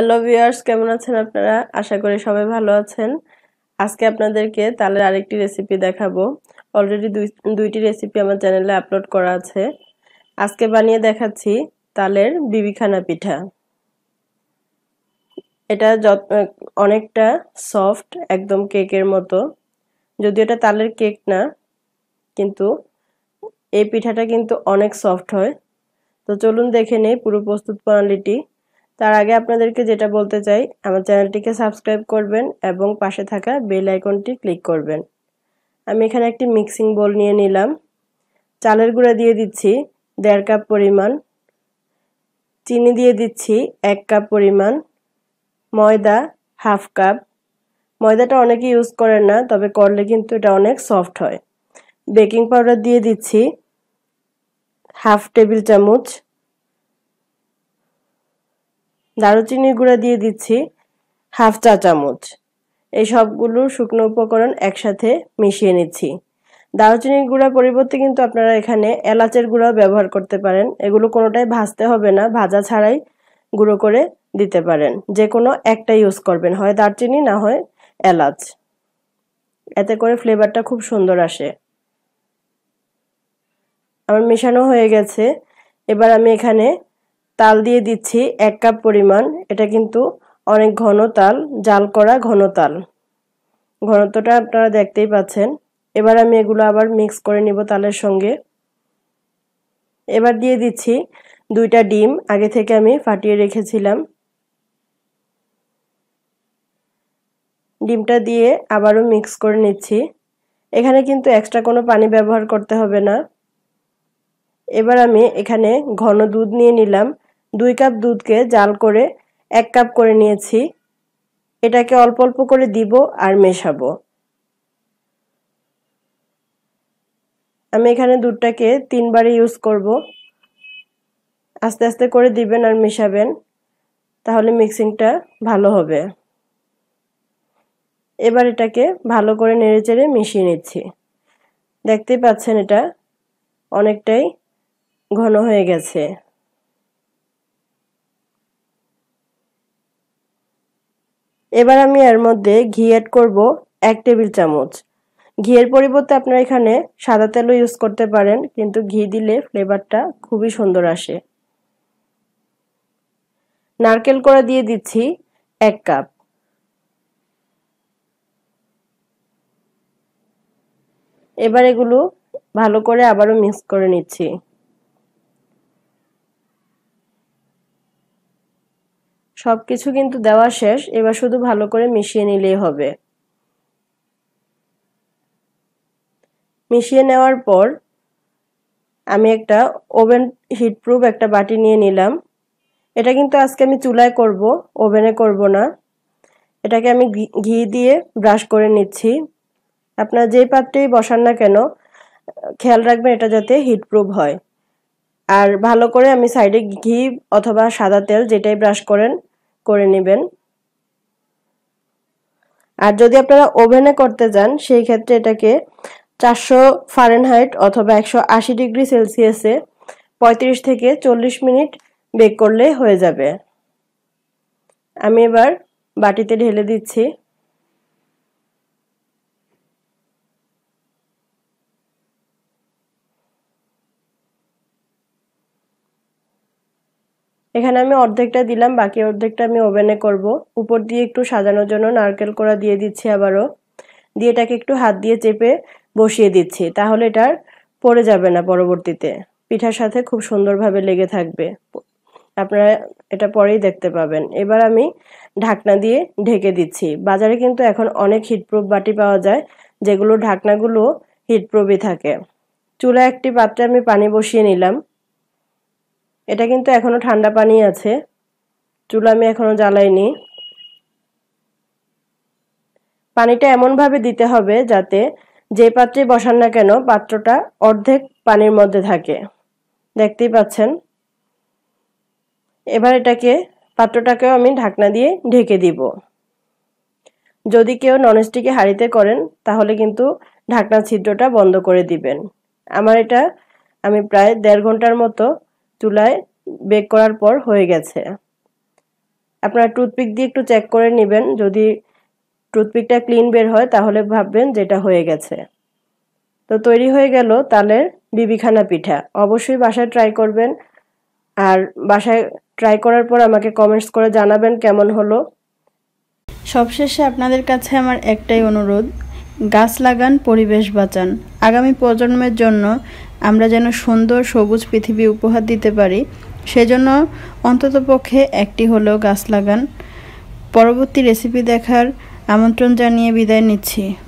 hello viewers কেমন আছেন আপনারা আশা করি সবাই ভালো আছেন আজকে আপনাদেরকে তালের আরেকটি রেসিপি দেখাবো অলরেডি দুই দুইটি রেসিপি আমার চ্যানেলে আপলোড করা আছে আজকে বানিয়ে দেখাচ্ছি তালের বিবিখানা পিঠা এটা যত অনেকটা সফট একদম কেকের মতো যদিও এটা তালের কেক না কিন্তু এই পিঠাটা কিন্তু অনেক সফট হয় তো চলুন দেখে নেই পুরো প্রস্তুত প্রণালীটি তার আগে আপনাদেরকে যেটা বলতে চাই আমার চ্যানেলটিকে সাবস্ক্রাইব করবেন এবং পাশে থাকা বেল আইকনটি ক্লিক করবেন আমি এখানে একটি মিক্সিং বোল নিয়ে নিলাম চালের গুঁড়া দিয়ে দিচ্ছি দেড় কাপ পরিমাণ চিনি দিয়ে দিচ্ছি এক কাপ পরিমাণ ময়দা হাফ কাপ ময়দাটা অনেকে ইউজ করেন না তবে করলে কিন্তু এটা অনেক সফট হয় বেকিং পাউডার দিয়ে দিচ্ছি হাফ টেবিল চামচ দারুচিনির গুঁড়া দিয়ে দিচ্ছি হাফ চা চামচ এই সবগুলো শুকনো উপকরণ একসাথে মিশিয়ে নিচ্ছি দারুচিনির গুঁড়া পরিবর্তে কিন্তু আপনারা এখানে এলাচের গুঁড়াও ব্যবহার করতে পারেন এগুলো কোনোটাই ভাজতে হবে না ভাজা ছাড়াই গুঁড়ো করে দিতে পারেন যে কোনো একটা ইউজ করবেন হয় দারচিনি না হয় এলাচ এতে করে ফ্লেভারটা খুব সুন্দর আসে আমার মেশানো হয়ে গেছে এবার আমি এখানে তাল দিয়ে দিচ্ছি এক কাপ পরিমাণ এটা কিন্তু অনেক ঘন তাল জাল করা ঘন তাল ঘনত্বটা আপনারা দেখতেই পাচ্ছেন এবার আমি এগুলো আবার মিক্স করে নিব তালের সঙ্গে এবার দিয়ে দিচ্ছি দুইটা ডিম আগে থেকে আমি ফাটিয়ে রেখেছিলাম ডিমটা দিয়ে আবারও মিক্স করে নিচ্ছি এখানে কিন্তু এক্সট্রা কোনো পানি ব্যবহার করতে হবে না এবার আমি এখানে ঘন দুধ নিয়ে নিলাম দুই কাপ দুধকে জাল করে এক কাপ করে নিয়েছি এটাকে অল্প অল্প করে দিব আর মেশাবো আমি এখানে দুধটাকে তিনবারে ইউজ করব আস্তে আস্তে করে দিবেন আর মেশাবেন তাহলে মিক্সিংটা ভালো হবে এবার এটাকে ভালো করে নেড়ে চেড়ে মিশিয়ে নিচ্ছি দেখতেই পাচ্ছেন এটা অনেকটাই ঘন হয়ে গেছে এবার আমি এর মধ্যে ঘি অ্যাড করব এক টেবিল চামচ ঘিয়ের পরিবর্তে আপনারা এখানে সাদা তেলও ইউজ করতে পারেন কিন্তু ঘি দিলে ফ্লেভারটা খুবই সুন্দর আসে নারকেল করা দিয়ে দিচ্ছি এক কাপ এবার এগুলো ভালো করে আবারও মিক্স করে নিচ্ছি সব কিছু কিন্তু দেওয়া শেষ এবার শুধু ভালো করে মিশিয়ে নিলেই হবে মিশিয়ে নেওয়ার পর আমি একটা ওভেন হিটপ্রুফ একটা বাটি নিয়ে নিলাম এটা কিন্তু আজকে আমি চুলায় করব ওভেনে করব না এটাকে আমি ঘি দিয়ে ব্রাশ করে নিচ্ছি আপনার যেই পাত্রেই বসান না কেন খেয়াল রাখবেন এটা যাতে হিটপ্রুফ হয় আর ভালো করে আমি সাইডে ঘি অথবা সাদা তেল যেটাই ব্রাশ করেন করে নেবেন আর যদি আপনারা ওভেনে করতে যান সেই ক্ষেত্রে এটাকে চারশো ফারেনহাইট অথবা একশো আশি ডিগ্রি সেলসিয়াসে পঁয়ত্রিশ থেকে চল্লিশ মিনিট বেক করলে হয়ে যাবে আমি এবার বাটিতে ঢেলে দিচ্ছি এখানে আমি অর্ধেকটা দিলাম বাকি অর্ধেকটা আমি ওভেনে করব উপর দিয়ে একটু সাজানোর জন্য নারকেল করা দিয়ে দিচ্ছি আবারও দিয়ে এটাকে একটু হাত দিয়ে চেপে বসিয়ে দিচ্ছি তাহলে এটার পড়ে যাবে না পরবর্তীতে পিঠার সাথে খুব সুন্দরভাবে লেগে থাকবে আপনারা এটা পরেই দেখতে পাবেন এবার আমি ঢাকনা দিয়ে ঢেকে দিচ্ছি বাজারে কিন্তু এখন অনেক হিটপ্রুফ বাটি পাওয়া যায় যেগুলো ঢাকনাগুলো হিটপ্রুফই থাকে চুলা একটি পাত্রে আমি পানি বসিয়ে নিলাম এটা কিন্তু এখনো ঠান্ডা পানি আছে চুলা আমি এখনো জ্বালাইনি পানিটা এমনভাবে দিতে হবে যাতে যে পাত্রে বসান না কেন পাত্রটা অর্ধেক পানির মধ্যে থাকে দেখতেই পাচ্ছেন এবার এটাকে পাত্রটাকেও আমি ঢাকনা দিয়ে ঢেকে দিব যদি কেউ ননস্টিকে হাঁড়িতে করেন তাহলে কিন্তু ঢাকনা ছিদ্রটা বন্ধ করে দিবেন আমার এটা আমি প্রায় দেড় ঘন্টার মতো চুলায় বেক করার পর হয়ে গেছে আপনারা টুথপিক দিয়ে একটু চেক করে নেবেন যদি টুথপিকটা ক্লিন বের হয় তাহলে ভাববেন যেটা হয়ে গেছে তো তৈরি হয়ে গেল তালের বিবিখানা পিঠা অবশ্যই বাসায় ট্রাই করবেন আর বাসায় ট্রাই করার পর আমাকে কমেন্টস করে জানাবেন কেমন হলো সবশেষে আপনাদের কাছে আমার একটাই অনুরোধ গাছ লাগান পরিবেশ বাঁচান আগামী প্রজন্মের জন্য আমরা যেন সুন্দর সবুজ পৃথিবী উপহার দিতে পারি সেজন্য অন্ততপক্ষে একটি হলো গাছ লাগান পরবর্তী রেসিপি দেখার আমন্ত্রণ জানিয়ে বিদায় নিচ্ছি